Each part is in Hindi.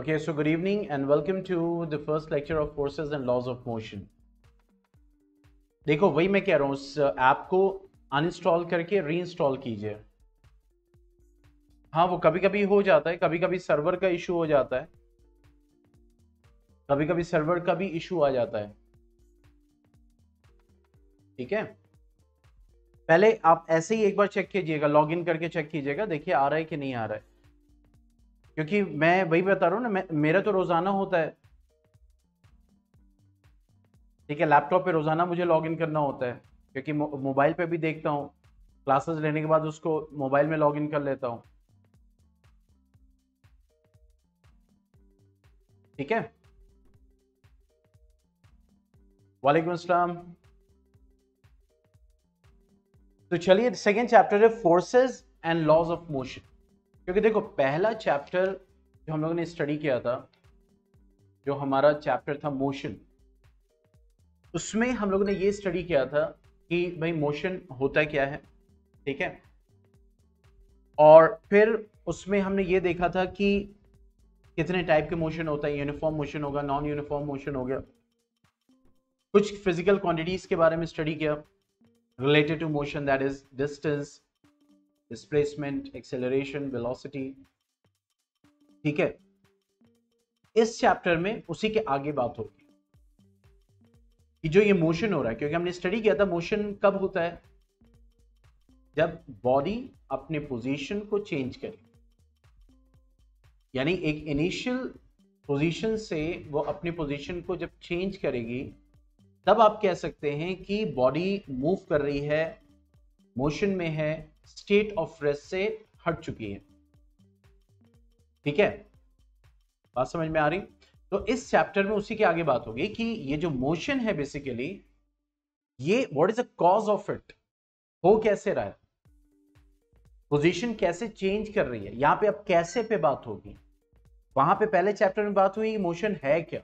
Okay, so good evening and welcome to the first lecture of forces and laws of motion. देखो वही मैं कह रहा हूं उस ऐप को अनइंस्टॉल करके रीइंस्टॉल कीजिए हाँ वो कभी कभी हो जाता है कभी कभी सर्वर का इशू हो जाता है कभी कभी सर्वर का भी इशू आ जाता है ठीक है पहले आप ऐसे ही एक बार चेक कीजिएगा लॉग इन करके चेक कीजिएगा देखिए आ रहा है कि नहीं आ रहा है क्योंकि मैं वही बता रहा हूँ ना मेरा तो रोज़ाना होता है ठीक है लैपटॉप पे रोज़ाना मुझे लॉगिन करना होता है क्योंकि मोबाइल पे भी देखता हूँ क्लासेस लेने के बाद उसको मोबाइल में लॉगिन कर लेता हूँ ठीक है वालेकुम अस्सलाम तो चलिए सेकेंड चैप्टर है forces and laws of motion क्योंकि देखो पहला चैप्टर जो हम लोगों ने स्टडी किया था जो हमारा चैप्टर था मोशन उसमें हम लोगों ने ये स्टडी किया था कि भाई मोशन होता क्या है ठीक है और फिर उसमें हमने ये देखा था कि कितने टाइप के मोशन होता है यूनिफॉर्म मोशन होगा नॉन यूनिफॉर्म मोशन हो गया कुछ फिजिकल क्वांटिटीज के बारे में स्टडी किया related to motion that is distance displacement acceleration velocity ठीक है इस चैप्टर में उसी के आगे बात होगी कि जो ये मोशन हो रहा है क्योंकि हमने स्टडी किया था मोशन कब होता है जब बॉडी अपने पोजीशन को चेंज करे यानी एक इनिशियल पोजीशन से वो अपने पोजीशन को जब चेंज करेगी तब आप कह सकते हैं कि बॉडी मूव कर रही है मोशन में है स्टेट ऑफ रेस्ट से हट चुकी है ठीक है बात समझ में आ रही तो इस चैप्टर में उसी के आगे बात होगी कि ये जो मोशन है बेसिकली ये what is the cause of it हो कैसे रहा है पोजीशन कैसे चेंज कर रही है यहां पे अब कैसे पे बात होगी वहां पे पहले चैप्टर में बात हुई मोशन है क्या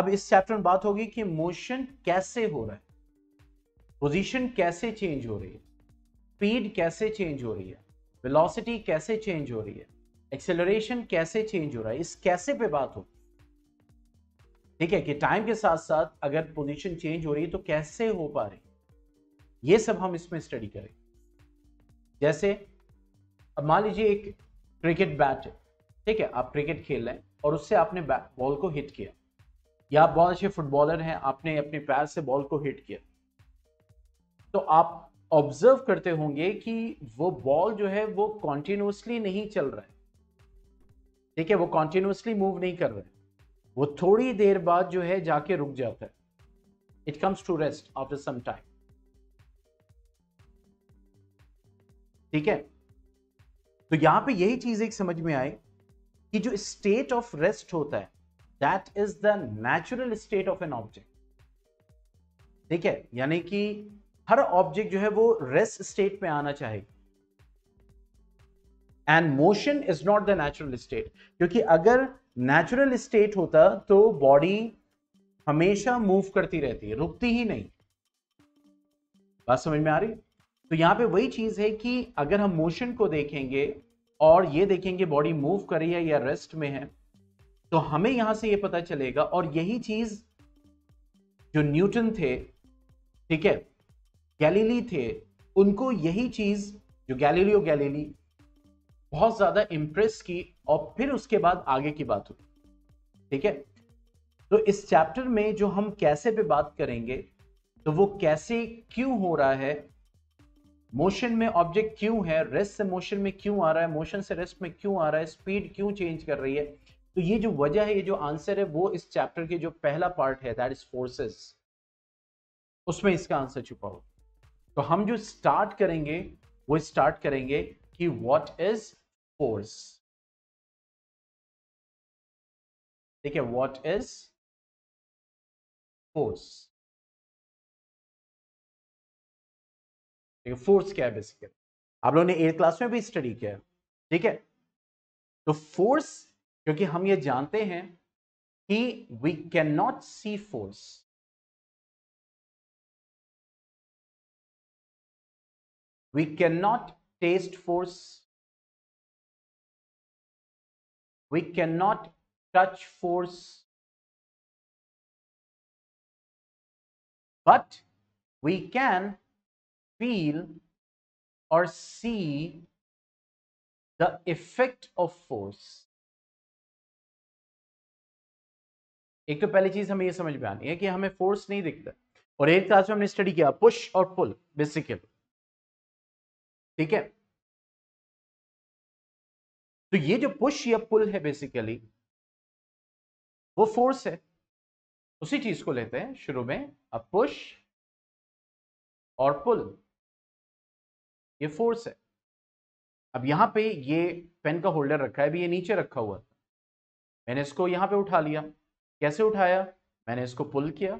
अब इस चैप्टर में बात होगी कि मोशन कैसे हो रहा है पोजीशन कैसे चेंज हो रही है स्पीड कैसे चेंज हो रही है वेलोसिटी कैसे चेंज हो रही है एक्सेलरेशन कैसे चेंज हो रहा है इस कैसे पे बात हो ठीक है कि टाइम के साथ साथ अगर पोजीशन चेंज हो रही है तो कैसे हो पा रही ये सब हम इसमें स्टडी करेंगे जैसे अब मान लीजिए एक क्रिकेट बैट है ठीक है आप क्रिकेट खेल रहे हैं और उससे आपने बॉल को हिट किया या आप बहुत अच्छे फुटबॉलर हैं आपने अपने पैर से बॉल को हिट किया तो आप ऑब्जर्व करते होंगे कि वो बॉल जो है वो कॉन्टिन्यूसली नहीं चल रहा है ठीक है वो कॉन्टिन्यूसली मूव नहीं कर रहा है वो थोड़ी देर बाद जो है जाके रुक जाता है it comes to rest after some time ठीक है तो यहां पे यही चीज एक समझ में आई कि जो स्टेट ऑफ रेस्ट होता है that is the natural state of an object ठीक है यानी कि हर ऑब्जेक्ट जो है वो रेस्ट स्टेट में आना चाहिए and motion is not the natural state क्योंकि अगर नेचुरल स्टेट होता तो बॉडी हमेशा मूव करती रहती है रुकती ही नहीं बात समझ में आ रही तो यहां पे वही चीज है कि अगर हम मोशन को देखेंगे और ये देखेंगे बॉडी मूव कर रही है या रेस्ट में है तो हमें यहां से ये पता चलेगा और यही चीज जो न्यूटन थे ठीक है गैलीली थे उनको यही चीज जो गैलीलियो गैलीली बहुत ज्यादा इंप्रेस की और फिर उसके बाद आगे की बात हुई ठीक है तो इस चैप्टर में जो हम कैसे पे बात करेंगे तो वो कैसे क्यों हो रहा है मोशन में ऑब्जेक्ट क्यों है रेस्ट से मोशन में क्यों आ रहा है मोशन से रेस्ट में क्यों आ रहा है स्पीड क्यों चेंज कर रही है तो ये जो वजह है ये जो आंसर है वो इस चैप्टर के जो पहला पार्ट है दैट इज फोर्सेस उसमें इसका आंसर छुपा हुआ तो हम जो स्टार्ट करेंगे वो स्टार्ट करेंगे कि व्हाट इज फोर्स ठीक है व्हाट इज फोर्स ठीक है फोर्स क्या है बेसिकली आप लोगों ने एट क्लास में भी स्टडी किया ठीक है तो फोर्स क्योंकि हम ये जानते हैं कि we can not see force we cannot taste force we cannot touch force but we can feel or see the effect of force एक तो पहली चीज हमें ये समझ में आनी है कि हमें फोर्स नहीं दिखता और एक क्लास में हमने स्टडी किया पुश और पुल बेसिकली ठीक है तो ये जो पुश या पुल है बेसिकली वो फोर्स है उसी चीज को लेते हैं शुरू में अब पुश और पुल ये फोर्स है अब यहां पे ये पेन का होल्डर रखा है भी ये नीचे रखा हुआ था मैंने इसको यहां पे उठा लिया कैसे उठाया मैंने इसको पुल किया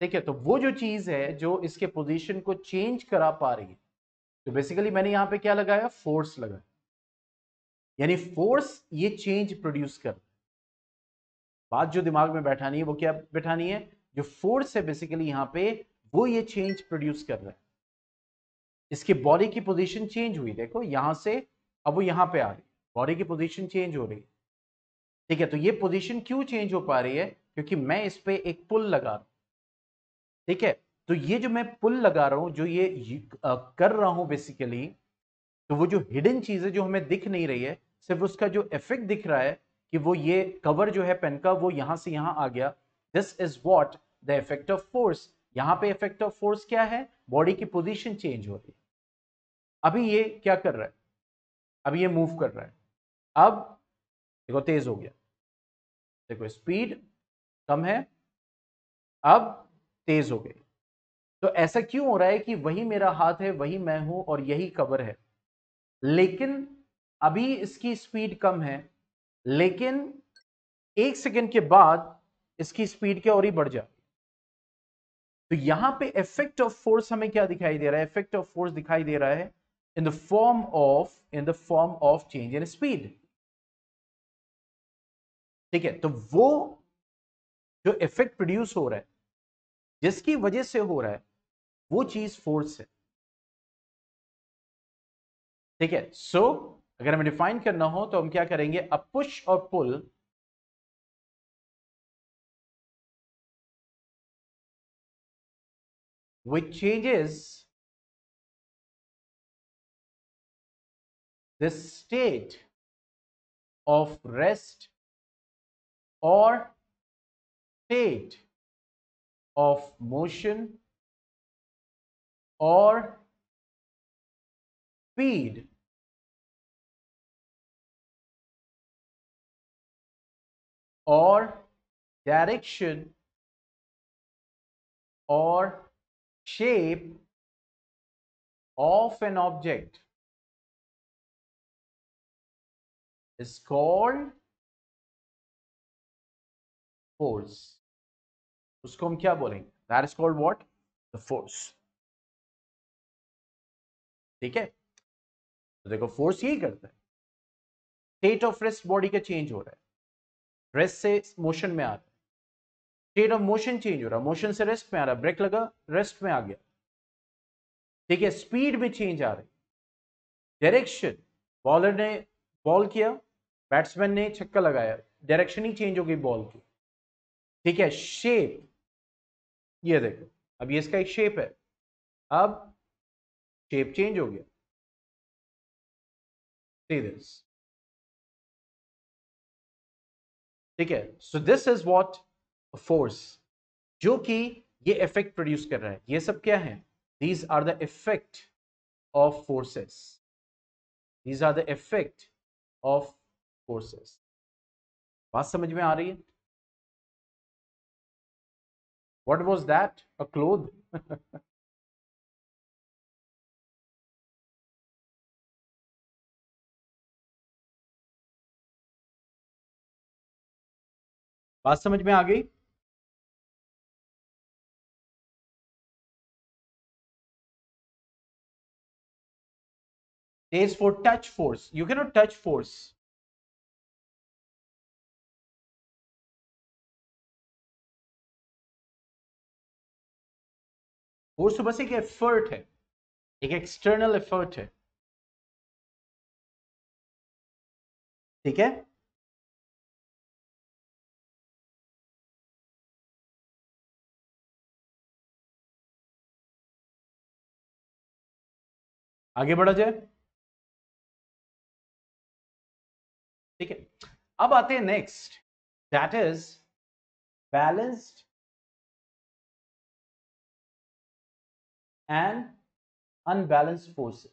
ठीक है तो वो जो चीज़ है जो इसके पोजीशन को चेंज करा पा रही है तो बेसिकली मैंने यहां पे क्या लगाया फोर्स लगाया यानी फोर्स ये चेंज प्रोड्यूस कर बात जो दिमाग में बैठानी है वो क्या बैठानी है जो फोर्स है बेसिकली यहां पे वो ये चेंज प्रोड्यूस कर रहा है इसके बॉडी की पोजीशन चेंज हुई देखो यहां से अब वो यहां पे आ रही है बॉडी की पोजीशन चेंज हो रही है ठीक है तो ये पोजीशन क्यों चेंज हो पा रही है क्योंकि मैं इस पर एक पुल लगा रहा हूँ ठीक है तो ये जो मैं पुल लगा रहा हूं जो ये कर रहा हूं बेसिकली तो वो जो हिडन चीज़ है जो हमें दिख नहीं रही है सिर्फ उसका जो इफेक्ट दिख रहा है कि वो ये कवर जो है पेन का वो यहां से यहां आ गया this is what the effect of force यहां पे इफेक्ट ऑफ फोर्स क्या है बॉडी की पोजीशन चेंज हो रही है अभी ये क्या कर रहा है अभी ये मूव कर रहा है अब देखो तेज हो गया देखो स्पीड कम है अब तेज हो गई तो ऐसा क्यों हो रहा है कि वही मेरा हाथ है वही मैं हूं और यही कवर है लेकिन अभी इसकी स्पीड कम है लेकिन एक सेकेंड के बाद इसकी स्पीड क्या और ही बढ़ जाती तो यहां पे इफेक्ट ऑफ फोर्स हमें क्या दिखाई दे रहा है इफेक्ट ऑफ फोर्स दिखाई दे रहा है in the form of in the form of change in speed ठीक है तो वो जो इफेक्ट प्रोड्यूस हो रहा है जिसकी वजह से हो रहा है वो चीज फोर्स है ठीक है सो अगर हमें डिफाइन करना हो तो हम क्या करेंगे अब पुश और pull which changes the state of rest और state of motion or speed or direction or shape of an object is called force उसको हम क्या बोलेंगे that is called what the force ठीक है तो देखो फोर्स यही करता है स्टेट ऑफ रेस्ट बॉडी का चेंज हो रहा है रेस्ट से मोशन में आ रहा है स्टेट ऑफ मोशन चेंज हो रहा है मोशन से रेस्ट में आ रहा है ब्रेक लगा रेस्ट में आ गया ठीक है स्पीड में चेंज आ रही डायरेक्शन बॉलर ने बॉल किया बैट्समैन ने छक्का लगाया डायरेक्शन ही चेंज हो गई बॉल की ठीक है शेप ये देखो अब ये इसका एक शेप है अब शेप चेंज हो गया ठीक है so this is what force जो कि ये इफेक्ट प्रोड्यूस कर रहा है ये सब क्या है these are the effect of forces these are the effect of forces बात समझ में आ रही है what was that a cloth बात समझ में आ गई is for touch force you cannot touch force force तो बस एक एफर्ट है एक एक्सटर्नल एफर्ट है ठीक है आगे बढ़ा जाए ठीक है अब आते हैं next that is balanced and unbalanced forces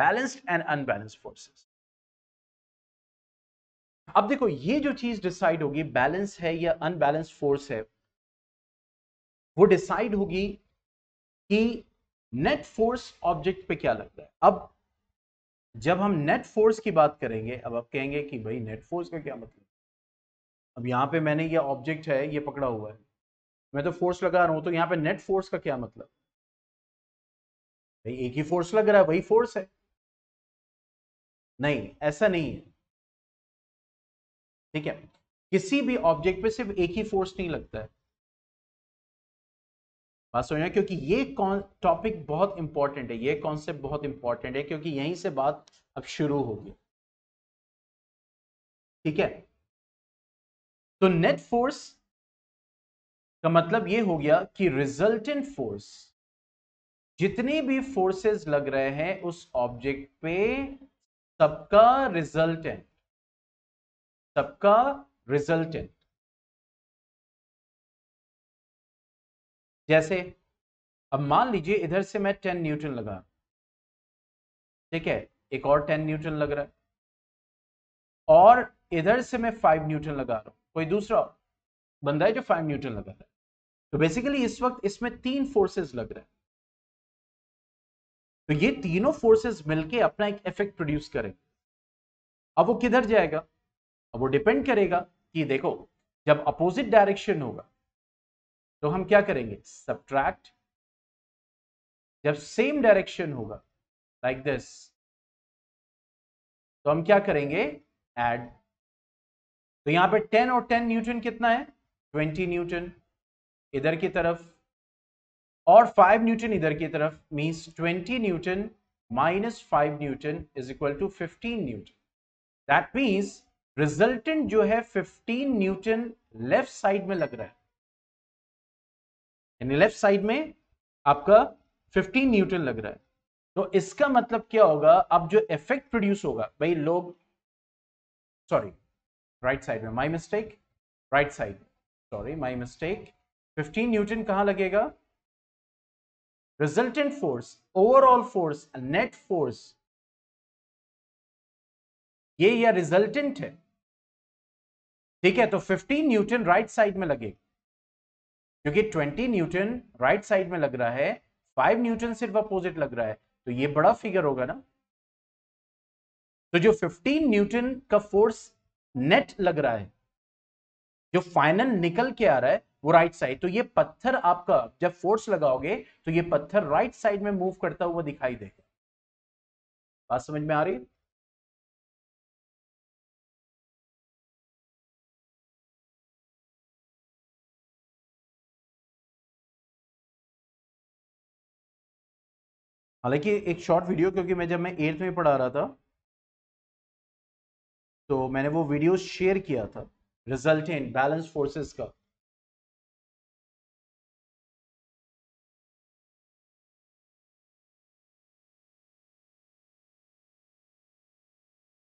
balanced and unbalanced forces अब देखो ये जो चीज डिसाइड होगी बैलेंस है या अनबैलेंस्ड फोर्स है वो डिसाइड होगी कि नेट फोर्स ऑब्जेक्ट पे क्या लगता है अब जब हम नेट फोर्स की बात करेंगे अब आप कहेंगे कि भाई नेट फोर्स का क्या मतलब अब यहाँ पे मैंने ये ऑब्जेक्ट है ये पकड़ा हुआ है मैं तो फोर्स लगा रहा हूँ तो यहाँ पे नेट फोर्स का क्या मतलब भाई एक ही फोर्स लग रहा है वही फोर्स है नहीं ऐसा नहीं है ठीक है किसी भी ऑब्जेक्ट पे सिर्फ एक ही फोर्स नहीं लगता है बात समझ क्योंकि ये टॉपिक बहुत इंपॉर्टेंट है ये कॉन्सेप्ट बहुत इंपॉर्टेंट है क्योंकि यहीं से बात अब शुरू होगी ठीक है तो नेट फोर्स का मतलब ये हो गया कि रिजल्टेंट फोर्स जितने भी फोर्सेस लग रहे हैं उस ऑब्जेक्ट पे सबका रिजल्टेंट सबका रिजल्टेंट जैसे अब मान लीजिए इधर से मैं टेन न्यूटन लगा ठीक है एक और टेन न्यूटन लग रहा है और इधर से मैं फाइव न्यूटन लगा रहा हूं कोई दूसरा बंदा है जो फाइव न्यूटन लगा रहा है तो बेसिकली इस वक्त इसमें तीन फोर्सेस लग रहा है तो ये तीनों फोर्सेस मिलके अपना एक इफेक्ट प्रोड्यूस करेंगे अब वो किधर जाएगा अब वो डिपेंड करेगा कि देखो जब अपोजिट डायरेक्शन होगा तो हम क्या करेंगे सब्ट्रैक्ट जब सेम डायरेक्शन होगा लाइक like दिस तो हम क्या करेंगे एड तो यहां पे 10 और 10 न्यूटन कितना है 20 न्यूटन इधर की तरफ और 5 न्यूटन इधर की तरफ means 20 newton minus 5 newton is equal to 15 newton that means resultant जो है 15 न्यूटन लेफ्ट साइड में लग रहा है यानी लेफ्ट साइड में आपका 15 न्यूटन लग रहा है तो इसका मतलब क्या होगा अब जो इफेक्ट प्रोड्यूस होगा भाई लोग सॉरी राइट साइड में my mistake right side sorry my mistake 15 newton कहां लगेगा resultant force overall force net force ये या रिजल्टेंट है ठीक है तो 15 न्यूटन राइट साइड में लगेगा क्योंकि 20 न्यूटन राइट साइड में लग रहा है 5 न्यूटन सिर्फ अपोजिट लग रहा है तो ये बड़ा फिगर होगा ना तो जो 15 न्यूटन का फोर्स नेट लग रहा है जो फाइनल निकल के आ रहा है वो राइट साइड तो ये पत्थर आपका जब फोर्स लगाओगे तो ये पत्थर राइट साइड में मूव करता हुआ दिखाई देगा बात समझ में आ रही है हालांकि एक शॉर्ट वीडियो क्योंकि मैं जब मैं एट्थ में पढ़ा रहा था तो मैंने वो वीडियो शेयर किया था रिजल्ट इन बैलेंस फोर्सेस का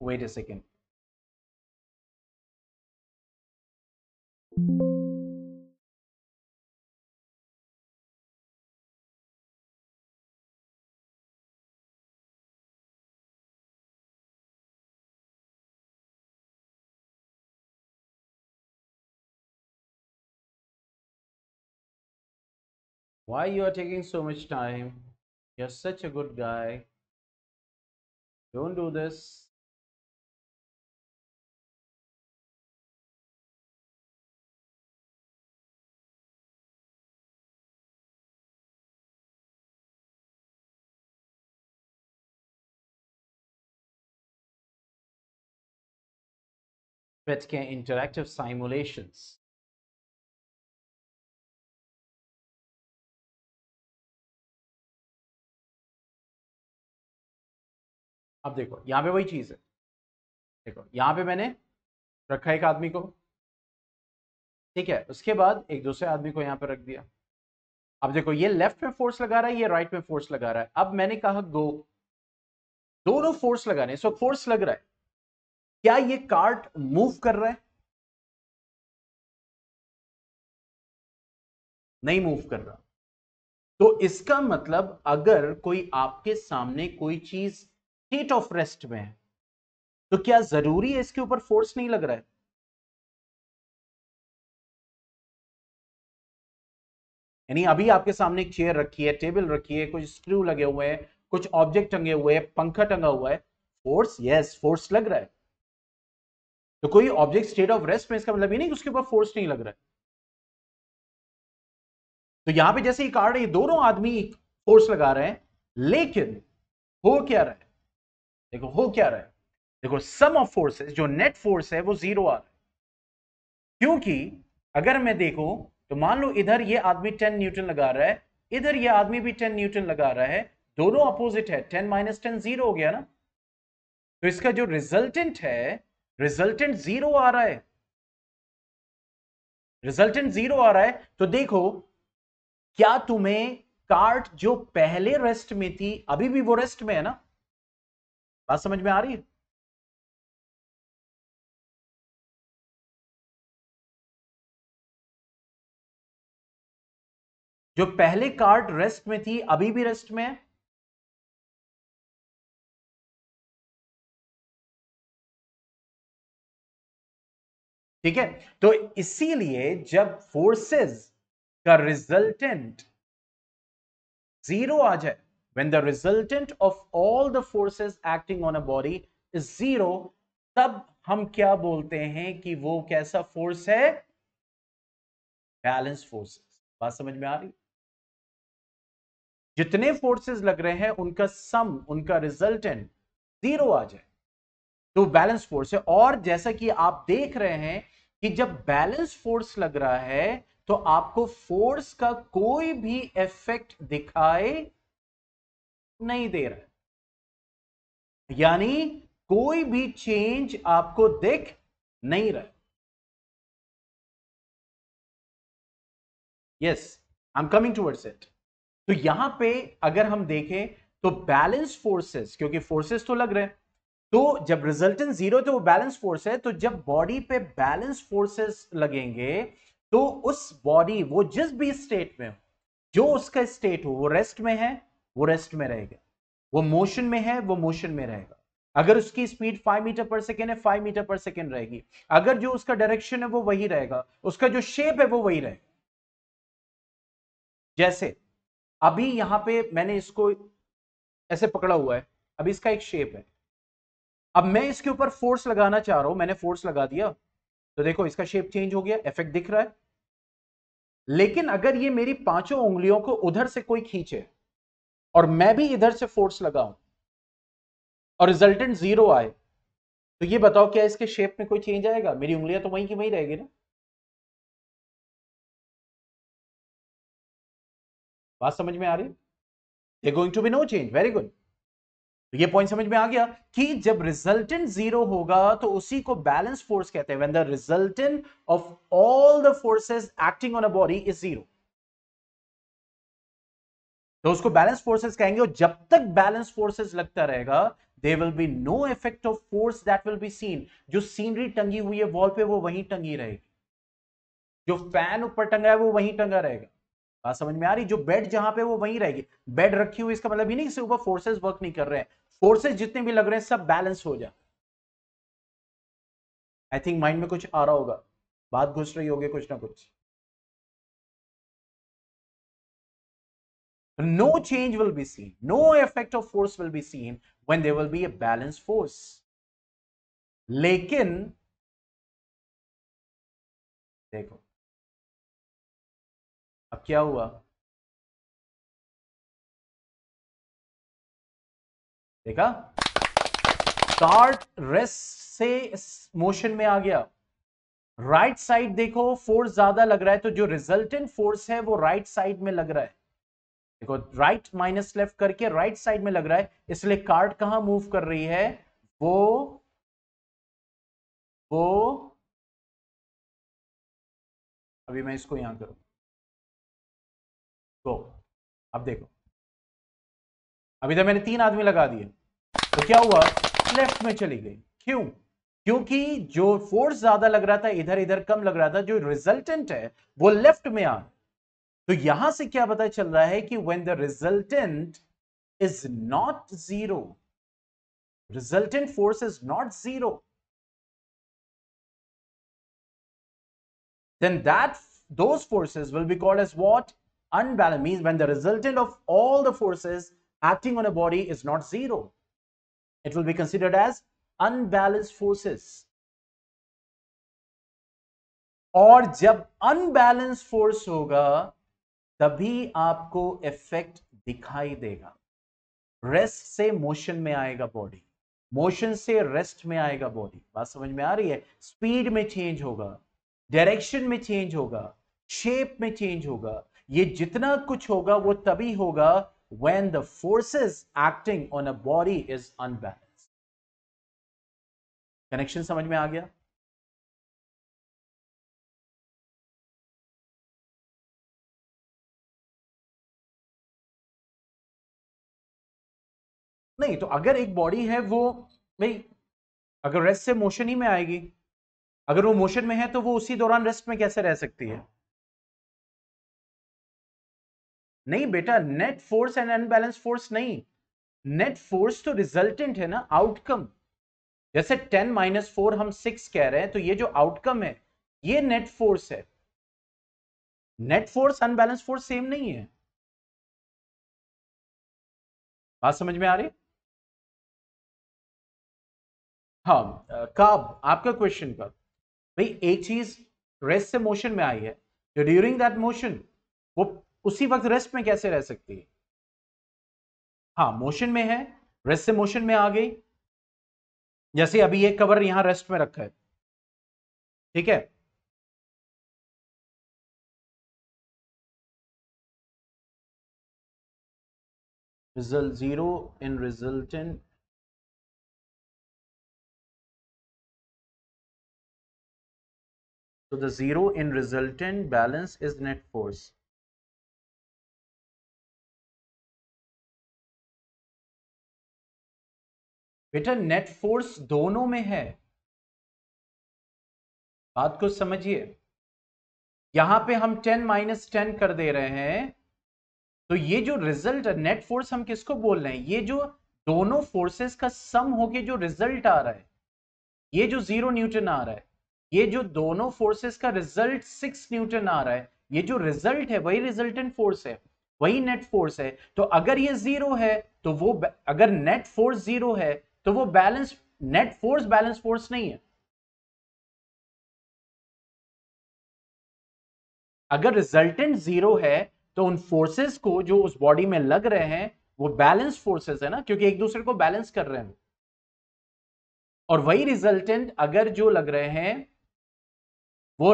wait a second Thank you. why you are taking so much time you're such a good guy don't do this Petcare interactive simulations. अब देखो यहाँ पे वही चीज़ है देखो यहाँ पे मैंने रखा एक आदमी को ठीक है उसके बाद एक दूसरे आदमी को यहाँ पे रख दिया अब देखो ये लेफ्ट में फोर्स लगा रहा है ये राइट में फोर्स लगा रहा है अब मैंने कहा गो दोनों फोर्स लगा रहे हैं सो फोर्स लग रहा है क्या ये कार्ट मूव कर रहा है नहीं मूव कर रहा तो इसका मतलब अगर कोई आपके सामने कोई चीज स्टेट ऑफ रेस्ट में है तो क्या जरूरी है इसके ऊपर फोर्स नहीं लग रहा है यानी अभी आपके सामने एक चेयर रखी है टेबल रखी है कुछ स्क्रू लगे हुए हैं कुछ ऑब्जेक्ट टंगे हुए हैं पंखा टंगा हुआ है फोर्स यस फोर्स लग रहा है तो कोई ऑब्जेक्ट स्टेट ऑफ रेस्ट में इसका मतलब ये नहीं कि उसके ऊपर फोर्स नहीं लग रहा है तो यहां पे जैसे ये कार्ड ये दोनों आदमी फोर्स लगा रहे हैं लेकिन हो क्या रहा है देखो हो क्या रहा है देखो सम ऑफ फोर्सेस जो नेट फोर्स है वो जीरो आ रहा है क्योंकि अगर मैं देखो तो मान लो इधर ये आदमी टेन न्यूटन लगा रहा है इधर ये आदमी भी टेन न्यूटन लगा रहा है दोनों अपोजिट है टेन माइनस टेन जीरो हो गया ना तो इसका जो रिजल्टेंट है रिजल्टेंट जीरो आ रहा है रिजल्टेंट जीरो आ रहा है तो देखो क्या तुम्हें कार्ट जो पहले रेस्ट में थी अभी भी वो रेस्ट में है ना बात समझ में आ रही है जो पहले कार्ड रेस्ट में थी अभी भी रेस्ट में है ठीक है तो इसीलिए जब फोर्सेस का रिजल्टेंट जीरो आ जाए when the resultant of all the forces acting on a body is zero तब हम क्या बोलते हैं कि वो कैसा फोर्स है बैलेंस फोर्सेस बात समझ में आ रही जितने फोर्सेस लग रहे हैं उनका सम उनका रिजल्टेंट जीरो आ जाए तो बैलेंस फोर्स है और जैसा कि आप देख रहे हैं कि जब बैलेंस फोर्स लग रहा है तो आपको फोर्स का कोई भी इफेक्ट दिखाई नहीं दे रहा यानी कोई भी चेंज आपको दिख नहीं रहा yes I am coming towards it तो यहां पे अगर हम देखें तो बैलेंस फोर्सेस क्योंकि फोर्सेस तो लग रहे हैं तो जब रिजल्टेंट जीरो थे वो बैलेंस फोर्स है तो जब बॉडी पे बैलेंस फोर्सेस लगेंगे तो उस बॉडी वो जिस भी स्टेट में हो जो उसका स्टेट हो वो रेस्ट में है वो रेस्ट में रहेगा वो मोशन में है वो मोशन में रहेगा अगर उसकी स्पीड 5 मीटर पर सेकेंड है 5 मीटर पर सेकेंड रहेगी अगर जो उसका डायरेक्शन है वो वही रहेगा उसका जो शेप है वो वही रहेगा जैसे अभी यहां पे मैंने इसको ऐसे पकड़ा हुआ है अभी इसका एक शेप है अब मैं इसके ऊपर फोर्स लगाना चाह रहा हूं मैंने फोर्स लगा दिया तो देखो इसका शेप चेंज हो गया इफेक्ट दिख रहा है लेकिन अगर ये मेरी पांचों उंगलियों को उधर से कोई खींचे और मैं भी इधर से फोर्स लगाऊं और रिजल्टेंट जीरो आए तो ये बताओ क्या इसके शेप में कोई चेंज आएगा मेरी उंगलियां तो वहीं की वहीं रहेगी ना बात समझ में आ रही they going to be no change very good तो ये पॉइंट समझ में आ गया कि जब रिजल्टेंट जीरो होगा तो उसी को बैलेंस फोर्स कहते हैं when the resultant of all the forces acting on a body is zero तो उसको बैलेंस फोर्सेस कहेंगे और जब तक बैलेंस फोर्सेस लगता रहेगा there will be no effect of force that will be seen जो सीनरी टंगी हुई है वॉल पे वो वहीं टंगी रहेगी जो फैन ऊपर टंगा है वो वहीं टंगा रहेगा बात समझ में आ रही जो बेड जहां पे वो वहीं रहेगी बेड रखी हुई इसका मतलब ही नहीं इसके ऊपर फोर्सेस वर्क नहीं कर रहे हैं फोर्सेस जितने भी लग रहे हैं सब बैलेंस हो जाए आई थिंक माइंड में कुछ आ रहा होगा बात घुस रही होगी कुछ ना कुछ no change will be seen no effect of force will be seen when there will be a balance force lekin dekho ab kya hua देखा स्टार्ट रेस्ट से मोशन में आ गया राइट right साइड देखो फोर्स ज्यादा लग रहा है तो जो रिजल्टेंट फोर्स है वो राइट right साइड में लग रहा है देखो राइट माइनस लेफ्ट करके राइट साइड में लग रहा है इसलिए कार्ड कहां मूव कर रही है वो वो अभी मैं इसको यहां करूं तो अब देखो अभी तो मैंने तीन आदमी लगा दिए तो क्या हुआ लेफ्ट में चली गई क्यों क्योंकि जो फोर्स ज्यादा लग रहा था इधर इधर कम लग रहा था जो रिजल्टेंट है वो लेफ्ट में आ तो यहां से क्या पता चल रहा है कि when the resultant is not zero resultant force is not zero then that those forces will be called as what unbalanced means when the resultant of all the forces acting on a body is not zero it will be considered as unbalanced forces or jab unbalanced force hoga तभी आपको इफेक्ट दिखाई देगा रेस्ट से मोशन में आएगा बॉडी मोशन से रेस्ट में आएगा बॉडी बात समझ में आ रही है स्पीड में चेंज होगा डायरेक्शन में चेंज होगा शेप में चेंज होगा ये जितना कुछ होगा वो तभी होगा when the forces acting on a body is unbalanced connection समझ में आ गया नहीं तो अगर एक बॉडी है वो भाई अगर रेस्ट से मोशन ही में आएगी अगर वो मोशन में है तो वो उसी दौरान रेस्ट में कैसे रह सकती है नहीं बेटा net force and unbalance force नहीं नेट फोर्स तो रिजल्टेंट है ना आउटकम जैसे टेन माइनस फोर हम सिक्स कह रहे हैं तो ये जो आउटकम है ये नेट फोर्स है net force unbalance force same नहीं है बात समझ में आ रही है हाँ कब आपका क्वेश्चन का भाई एक चीज रेस्ट से मोशन में आई है ड्यूरिंग दैट मोशन वो उसी वक्त रेस्ट में कैसे रह सकती है हाँ मोशन में है रेस्ट से मोशन में आ गई जैसे अभी ये कवर यहां रेस्ट में रखा है ठीक है result zero in resultant So the zero in resultant balance is net force. बेटा नेट फोर्स दोनों में है बात को समझिए यहां पे हम 10 माइनस टेन कर दे रहे हैं तो ये जो रिजल्ट नेट फोर्स हम किसको बोल रहे हैं ये जो दोनों फोर्सेस का सम होके जो रिजल्ट आ रहा है ये जो जीरो न्यूटन आ रहा है ये जो दोनों फोर्सेस का रिजल्ट सिक्स न्यूटन आ रहा है ये जो रिजल्ट है वही रिजल्टेंट फोर्स है वही नेट फोर्स है तो अगर ये जीरो है तो वो अगर नेट फोर्स जीरो है तो वो balance net force balance force नहीं है अगर रिजल्टेंट जीरो है तो उन फोर्सेस को जो उस बॉडी में लग रहे हैं वो बैलेंस फोर्सेस है ना क्योंकि एक दूसरे को बैलेंस कर रहे हैं और वही रिजल्टेंट अगर जो लग रहे हैं वो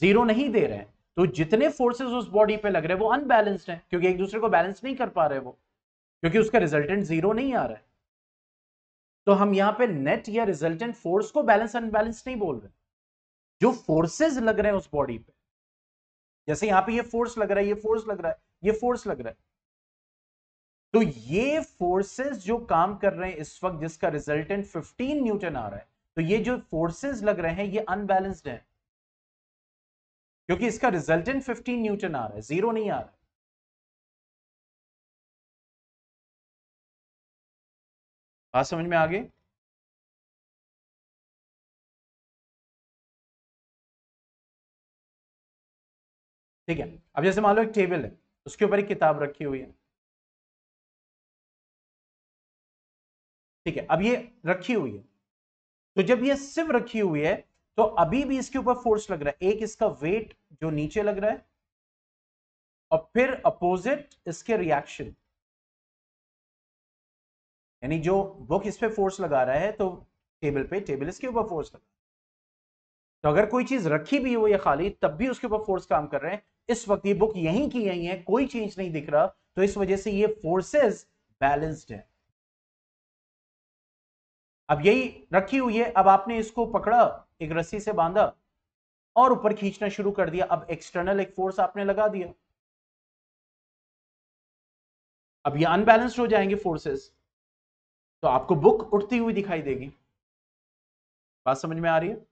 जीरो नहीं दे रहे हैं तो जितने फोर्सेस उस बॉडी पे लग रहे हैं वो अनबैलेंस्ड हैं क्योंकि एक दूसरे को बैलेंस नहीं कर पा रहे वो क्योंकि उसका रिजल्टेंट जीरो नहीं आ रहा है तो हम यहाँ पे नेट या रिजल्टेंट फोर्स को बैलेंस अनबैलेंस नहीं बोल रहे जो फोर्सेज लग रहे हैं उस बॉडी पे जैसे यहाँ पे ये फोर्स लग रहा है ये फोर्स लग रहा है ये फोर्स लग रहा है तो ये फोर्सेस जो काम कर रहे हैं इस वक्त जिसका रिजल्टेंट 15 न्यूटन आ रहा है तो ये जो फोर्सेस लग रहे हैं ये अनबैलेंस्ड हैं क्योंकि इसका रिजल्टेंट 15 न्यूटन आ रहा है जीरो नहीं आ रहा बात समझ में आ गई ठीक है अब जैसे मान लो एक टेबल है उसके ऊपर एक किताब रखी हुई है ठीक है अब ये रखी हुई है तो जब ये सिर्फ रखी हुई है तो अभी भी इसके ऊपर फोर्स लग रहा है एक इसका वेट जो नीचे लग रहा है और फिर अपोजिट इसके रिएक्शन यानी जो बुक इस पे फोर्स लगा रहा है तो टेबल पे टेबल इसके ऊपर फोर्स है तो अगर कोई चीज रखी भी हो या खाली तब भी उसके ऊपर फोर्स काम कर रहे हैं इस वक्त ये बुक यहीं की यहीं है कोई चेंज नहीं दिख रहा तो इस वजह से ये फोर्सेस बैलेंस्ड है अब यही रखी हुई है अब आपने इसको पकड़ा एक रस्सी से बांधा और ऊपर खींचना शुरू कर दिया अब एक्सटर्नल एक फोर्स आपने लगा दिया अब ये अनबैलेंस्ड हो जाएंगे फोर्सेस तो आपको बुक उठती हुई दिखाई देगी बात समझ में आ रही है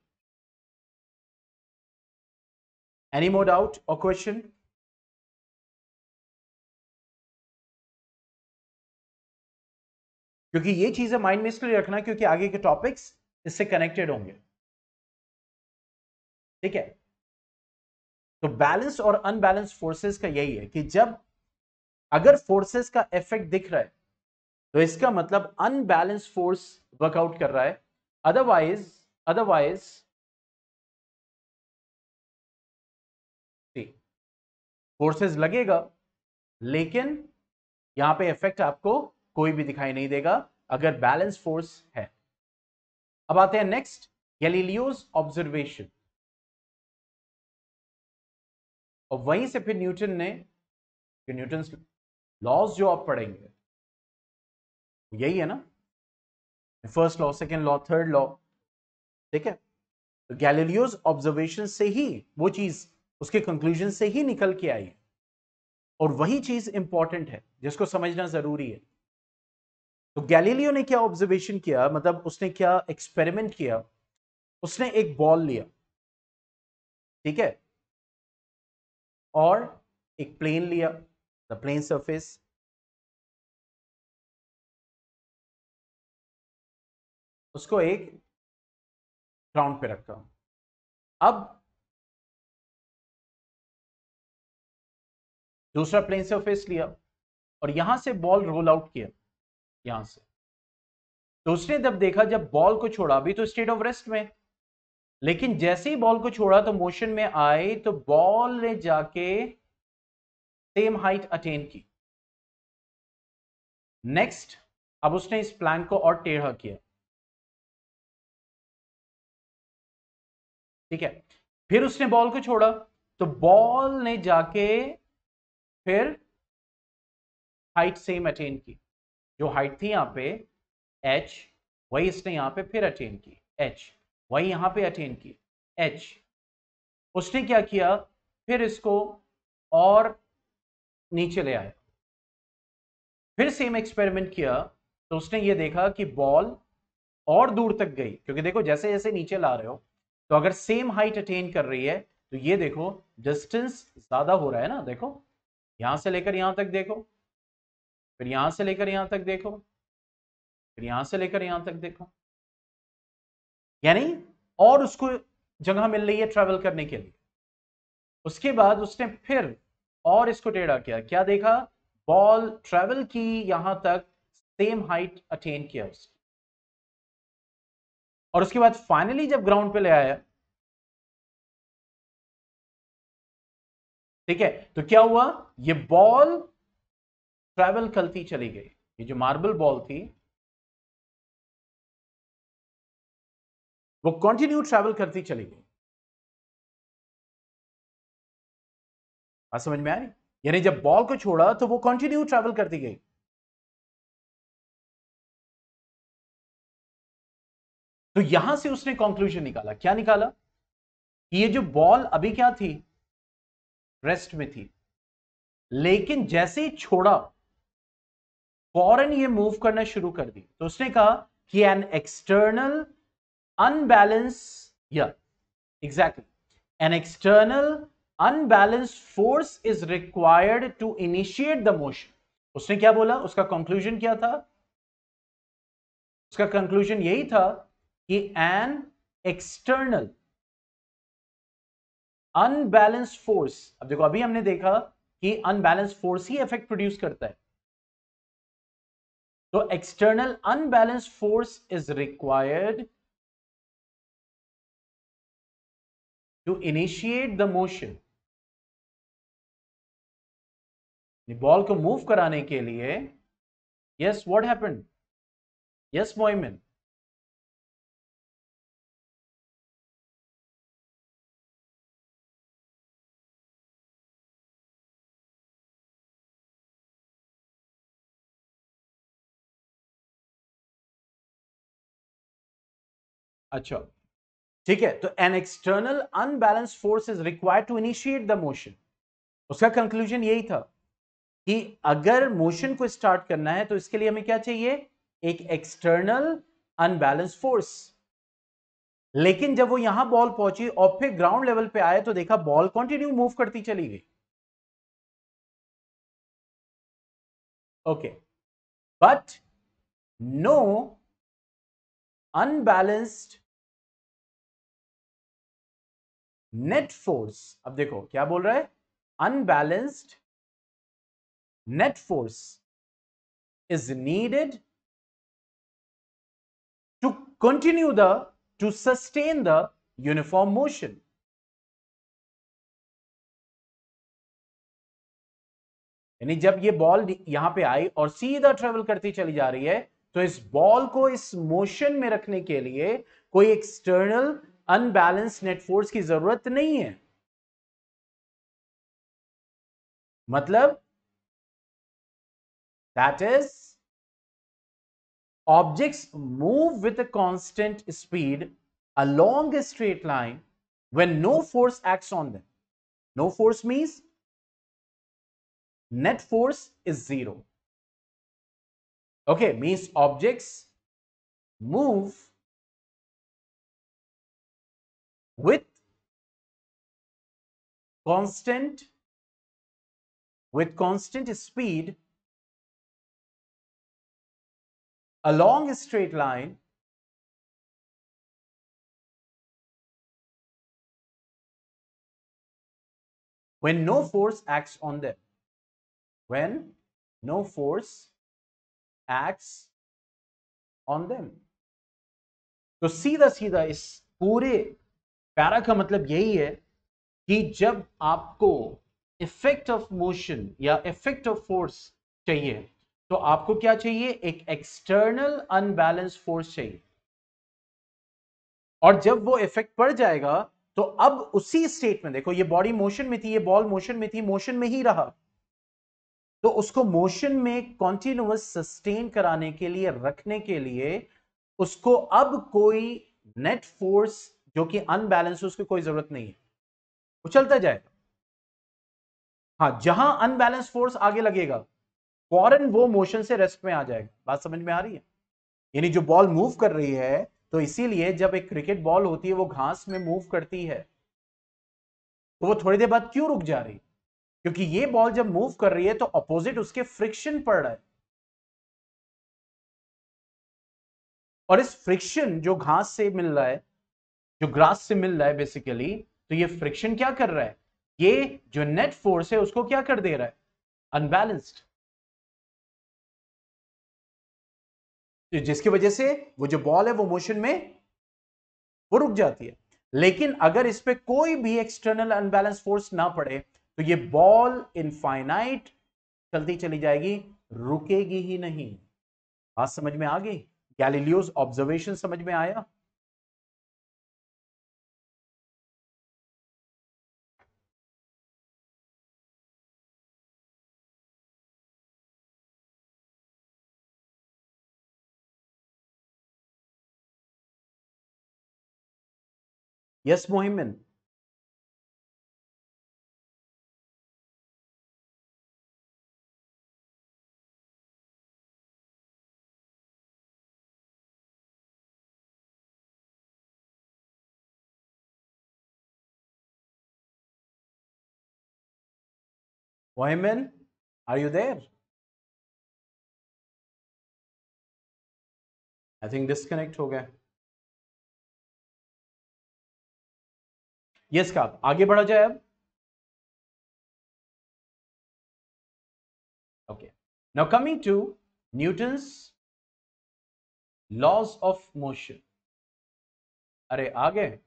एनी मोर डाउट और क्वेश्चन क्योंकि ये चीजें माइंड में इसलिए रखना क्योंकि आगे के टॉपिक्स इससे कनेक्टेड होंगे ठीक है तो बैलेंस और अनबैलेंस फोर्सेस का यही है कि जब अगर फोर्सेस का इफेक्ट दिख रहा है तो इसका मतलब अनबैलेंस फोर्स वर्कआउट कर रहा है अदरवाइज अदरवाइज फोर्सेस लगेगा लेकिन यहां पे इफेक्ट आपको कोई भी दिखाई नहीं देगा अगर बैलेंस फोर्स है अब आते हैं नेक्स्ट गैलीलियोज ऑब्जर्वेशन और वहीं से फिर न्यूटन ने न्यूटन लॉज जो आप पढ़ेंगे यही है ना first law second law third law ठीक है तो गैलीलियोज ऑब्जर्वेशन से ही वो चीज उसके कंक्लूजन से ही निकल के आई है और वही चीज इंपॉर्टेंट है जिसको समझना जरूरी है तो गैलीलियो ने क्या ऑब्जर्वेशन किया मतलब उसने क्या एक्सपेरिमेंट किया उसने एक बॉल लिया ठीक है और एक प्लेन लिया द प्लेन सरफेस उसको एक ग्राउंड पे रखा अब दूसरा प्लेन सरफेस लिया और यहां से बॉल रोल आउट किया यहां से तो उसने जब देखा जब बॉल को छोड़ा अभी तो स्टेट ऑफ रेस्ट में लेकिन जैसे ही बॉल को छोड़ा तो मोशन में आए तो बॉल ने जाके सेम हाइट अटेन की नेक्स्ट अब उसने इस प्लान को और टेढ़ा किया ठीक है फिर उसने बॉल को छोड़ा तो बॉल ने जाके फिर हाइट सेम अटेन की जो हाइट थी यहां पे एच वही इसने यहां पे फिर अटेन की एच वही यहां पे अटेन किया एच उसने क्या किया फिर इसको और नीचे ले आया फिर सेम एक्सपेरिमेंट किया तो उसने ये देखा कि बॉल और दूर तक गई क्योंकि देखो जैसे जैसे नीचे ला रहे हो तो अगर सेम हाइट अटेन कर रही है तो ये देखो डिस्टेंस ज्यादा हो रहा है ना देखो यहां से लेकर यहां तक देखो फिर यहां से लेकर यहां तक देखो फिर यहां से लेकर यहां तक देखो यानी और उसको जगह मिल रही है ट्रेवल करने के लिए उसके बाद उसने फिर और इसको टेढ़ा किया क्या देखा बॉल ट्रेवल की यहां तक सेम हाइट अटेन किया उसने और उसके बाद फाइनली जब ग्राउंड पे ले आया ठीक है तो क्या हुआ ये बॉल ट्रेवल करती चली गई ये जो मार्बल बॉल थी वो कंटिन्यू ट्रैवल करती चली गई समझ में आ रही यानी जब बॉल को छोड़ा तो वो कंटिन्यू ट्रैवल करती गई तो यहां से उसने कंक्लूजन निकाला क्या निकाला कि ये जो बॉल अभी क्या थी रेस्ट में थी लेकिन जैसे ही छोड़ा फॉरन ये मूव करना शुरू कर दी तो उसने कहा कि an external unbalance yeah exactly an external unbalanced force is required to initiate the उसने क्या बोला उसका कंक्लूजन क्या था उसका कंक्लूजन यही था कि एन एक्सटर्नल अनबैलेंस फोर्स अब देखो अभी हमने देखा कि अनबैलेंस फोर्स ही इफेक्ट प्रोड्यूस करता है तो external unbalance force is required to initiate the motion ball को मूव कराने के लिए यस व्हाट हैपन यस मोइमेन अच्छा ठीक है तो an external unbalance force is required to initiate the motion उसका कंक्लूजन यही था कि अगर मोशन को स्टार्ट करना है तो इसके लिए हमें क्या चाहिए एक एक्सटर्नल अनबैलेंस फोर्स लेकिन जब वो यहां बॉल पहुंची और फिर ग्राउंड लेवल पे आए तो देखा बॉल कंटिन्यू मूव करती चली गई okay but no unbalanced net force अब देखो क्या बोल रहा है unbalanced net force is needed to continue the to sustain the uniform motion यानी जब ये बॉल यहां पे आई और सीधा ट्रेवल करती चली जा रही है तो इस बॉल को इस मोशन में रखने के लिए कोई एक्सटर्नल अनबैलेंस नेट फोर्स की जरूरत नहीं है मतलब that is objects move with a constant speed along a straight line when no force acts on them no force means net force is zero okay means objects move with constant with constant speed along a straight line when no force acts on them when no force acts on them तो सीधा सीधा is पूरे पैरा का मतलब यही है कि जब आपको इफेक्ट ऑफ मोशन या इफेक्ट ऑफ फोर्स चाहिए तो आपको क्या चाहिए एक एक्सटर्नल अनबैलेंस फोर्स चाहिए और जब वो इफेक्ट पड़ जाएगा तो अब उसी स्टेट में देखो ये बॉडी मोशन में थी ये बॉल मोशन में थी मोशन में ही रहा तो उसको मोशन में कॉन्टिन्यूस सस्टेन कराने के लिए रखने के लिए उसको अब कोई नेट फोर्स जो कि अनबैलेंस उसकी कोई जरूरत नहीं है उछलता जाएगा हाँ जहां अनबैलेंस फोर्स आगे लगेगा फॉरन वो मोशन से रेस्ट में आ जाएगा बात समझ में आ रही है यानी जो बॉल मूव कर रही है तो इसीलिए जब एक क्रिकेट बॉल होती है वो घास में मूव करती है तो वो थोड़ी देर बाद क्यों रुक जा रही क्योंकि ये बॉल जब मूव कर रही है तो अपोजिट उसके फ्रिक्शन पड़ रहा है और इस फ्रिक्शन जो घास से मिल रहा है जो ग्रास से मिल रहा है बेसिकली तो ये फ्रिक्शन क्या कर रहा है ये जो नेट फोर्स है उसको क्या कर दे रहा है अनबैलेंस्ड तो जिसकी वजह से वो जो बॉल है वो मोशन में वो रुक जाती है लेकिन अगर इस पर कोई भी एक्सटर्नल अनबैलेंस फोर्स ना पड़े तो ये बॉल इनफाइनाइट चलती चली जाएगी रुकेगी ही नहीं बात समझ में आ गई गैलीलियोस ऑब्जर्वेशन समझ में आया Yes, Mohimin. Mohimin, are you there? I think disconnect ho yes का आगे बढ़ा जाए अब okay now coming to newton's laws of motion अरे आ गए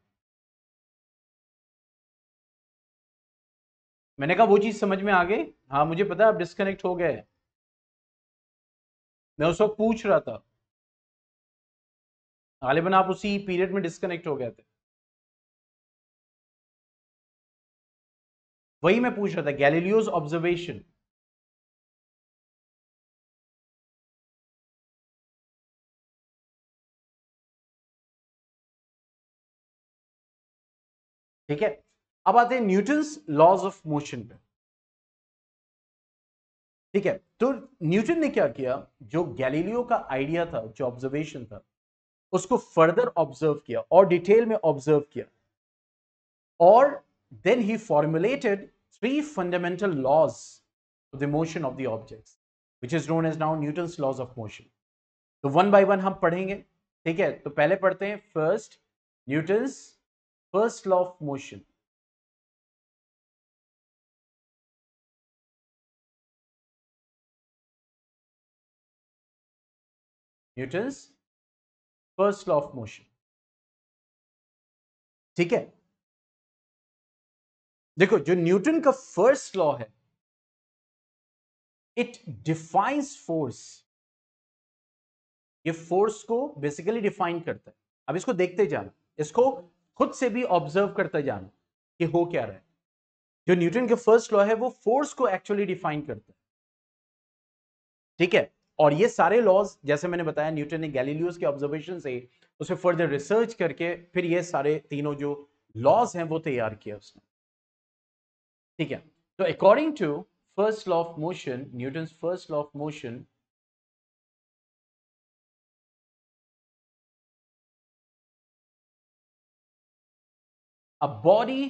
मैंने कहा वो चीज समझ में आ गई हाँ मुझे पता आप डिस्कनेक्ट हो गए मैं उस वक्त पूछ रहा था गालिबन आप उसी पीरियड में डिस्कनेक्ट हो गए थे वही मैं पूछ रहा था गैलीलियोज ऑब्जर्वेशन ठीक है अब आते हैं न्यूटन्स लॉज ऑफ मोशन पे ठीक है तो न्यूटन ने क्या किया जो गैलीलियो का आइडिया था जो ऑब्जर्वेशन था उसको फर्दर ऑब्जर्व किया और डिटेल में ऑब्जर्व किया और देन ही formulated three fundamental laws of the motion of the objects which is known as now Newton's laws of motion. तो वन बाय वन हम पढ़ेंगे ठीक है तो पहले पढ़ते हैं first newton's first law of motion newton's first law of motion ठीक है देखो जो न्यूटन का फर्स्ट लॉ है इट डिफाइंस फोर्स ये फोर्स को बेसिकली डिफाइन करता है अब इसको देखते जाना इसको खुद से भी ऑब्जर्व करते जाना कि हो क्या रहा है जो न्यूटन के फर्स्ट लॉ है वो फोर्स को एक्चुअली डिफाइन करता है ठीक है और ये सारे लॉज जैसे मैंने बताया न्यूटन ने गैलीलियोस के ऑब्जर्वेशन से उसे फर्दर रिसर्च करके फिर ये सारे तीनों जो लॉज हैं वो तैयार किया उसने ठीक है तो according to first law of motion newton first law of motion a body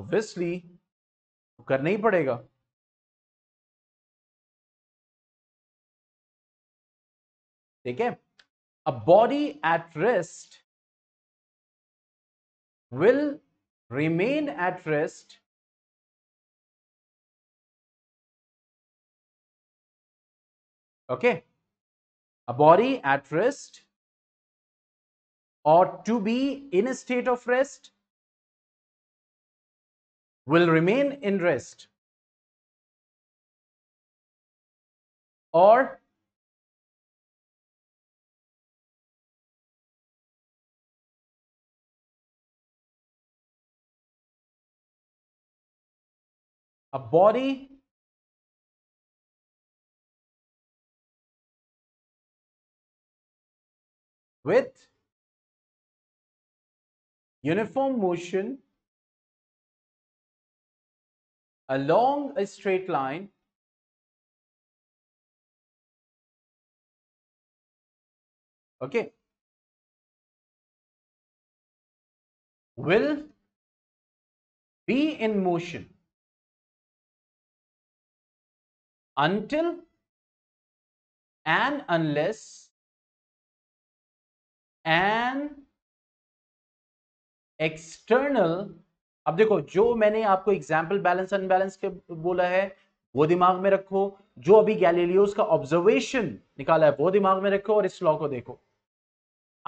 obviously करना ही पड़ेगा ठीक है a body at rest will remain at rest okay a body at rest or to be in a state of rest will remain in rest or a body with uniform motion along a straight line okay will be in motion until and unless an external अब देखो जो मैंने आपको एग्जाम्पल बैलेंस अनबैलेंस के बोला है वो दिमाग में रखो जो अभी गैलीलियोस का ऑब्जर्वेशन निकाला है वो दिमाग में रखो और इस लॉ को देखो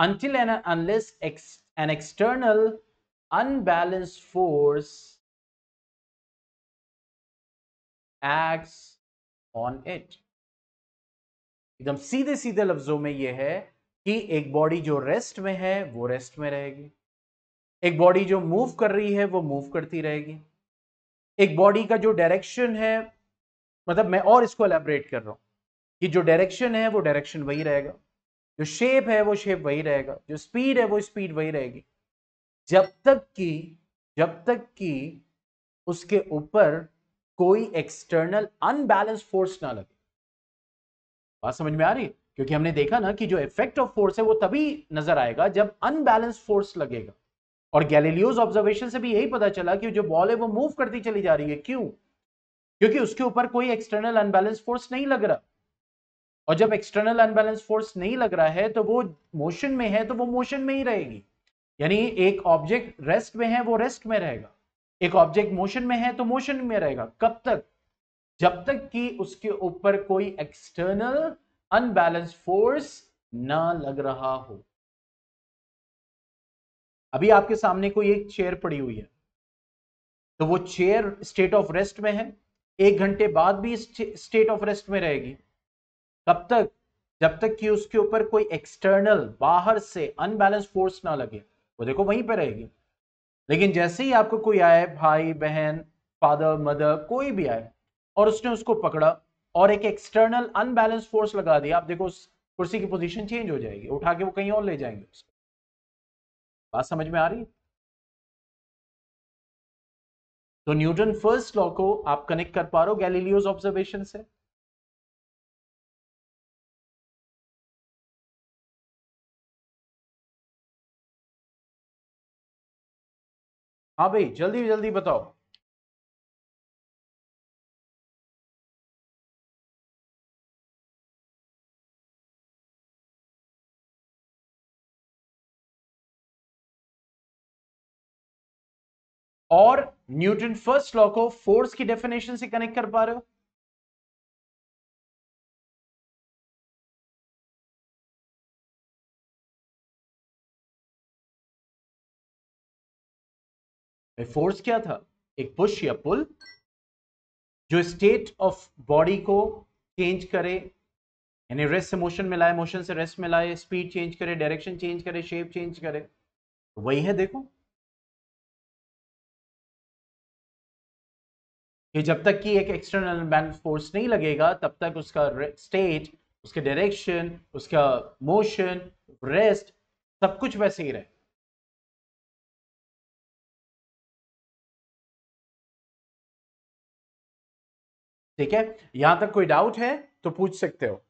until and unless ex, an external unbalance force acts on it एकदम सीधे सीधे लफ्जों में यह है कि एक बॉडी जो रेस्ट में है वो रेस्ट में रहेगी एक बॉडी जो मूव कर रही है वो मूव करती रहेगी एक बॉडी का जो डायरेक्शन है मतलब मैं और इसको एलेबरेट कर रहा हूँ कि जो डायरेक्शन है वो डायरेक्शन वही रहेगा जो शेप है वो शेप वही रहेगा जो स्पीड है वो स्पीड वही रहेगी जब तक कि जब तक कि उसके ऊपर कोई एक्सटर्नल अनबैलेंस फोर्स ना लगे बात समझ में आ रही क्योंकि हमने देखा ना कि जो इफेक्ट ऑफ फोर्स है वो तभी नजर आएगा जब अनबैलेंस फोर्स लगेगा और गैलेलियोज ऑब्जर्वेशन से भी यही पता चला कि जो बॉल है वो मूव करती चली जा रही है क्यों क्योंकि उसके ऊपर कोई एक्सटर्नल अनबैलेंस फोर्स नहीं लग रहा और जब एक्सटर्नल अनबैलेंस फोर्स नहीं लग रहा है तो वो मोशन में है तो वो मोशन में ही रहेगी यानी एक ऑब्जेक्ट रेस्ट में है वो रेस्ट में रहेगा एक ऑब्जेक्ट मोशन में है तो मोशन में रहेगा कब तक जब तक कि उसके ऊपर कोई एक्सटर्नल अनबैलेंस फोर्स ना लग रहा हो अभी आपके सामने कोई एक चेयर पड़ी हुई है तो वो चेयर स्टेट ऑफ रेस्ट में है एक घंटे बाद भी स्टेट ऑफ रेस्ट में रहेगी कब तक जब तक कि उसके ऊपर कोई एक्सटर्नल बाहर से अनबैलेंस फोर्स ना लगे वो देखो वहीं पर रहेगी लेकिन जैसे ही आपको कोई आए भाई बहन फादर मदर कोई भी आए और उसने उसको पकड़ा और एक एक्सटर्नल अनबैलेंस फोर्स लगा दिया आप देखो उस कुर्सी की पोजीशन चेंज हो जाएगी उठा के वो कहीं और ले जाएंगे उसको बात समझ में आ रही है तो न्यूटन फर्स्ट लॉ को आप कनेक्ट कर पा रहे हो गैलीलियोज ऑब्जर्वेशन से हाँ भाई जल्दी जल्दी बताओ और न्यूटन फर्स्ट लॉ को फोर्स की डेफिनेशन से कनेक्ट कर पा रहे हो फोर्स क्या था एक पुश या पुल जो स्टेट ऑफ बॉडी को चेंज करे यानी रेस्ट से मोशन में लाए मोशन से रेस्ट में लाए स्पीड चेंज करे डायरेक्शन चेंज करे शेप चेंज करे तो वही है देखो कि जब तक कि एक एक्सटर्नल बैलेंस फोर्स नहीं लगेगा तब तक उसका स्टेट उसके डायरेक्शन उसका मोशन रेस्ट सब कुछ वैसे ही रहे ठीक है यहां तक कोई डाउट है तो पूछ सकते हो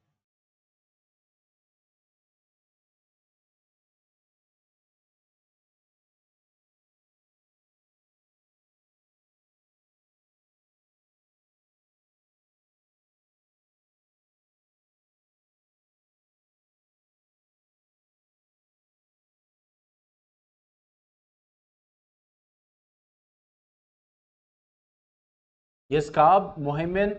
يسكاب مهيمن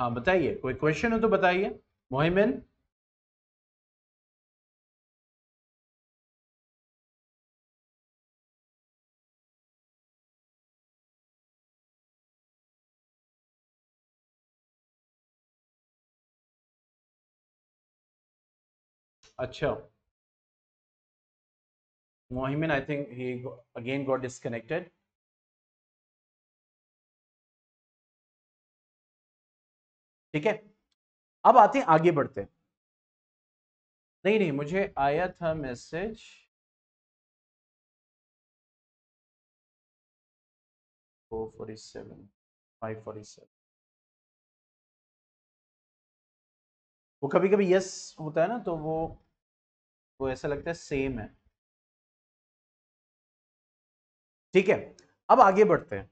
हाँ बताइए कोई क्वेश्चन हो तो बताइए मोहिमिन अच्छा Mohimin I think he again got disconnected. ठीक है अब आते हैं आगे बढ़ते हैं नहीं नहीं मुझे आया था message four forty seven five forty seven वो कभी कभी यस होता है ना तो वो वो तो ऐसा लगता है सेम है ठीक है अब आगे बढ़ते हैं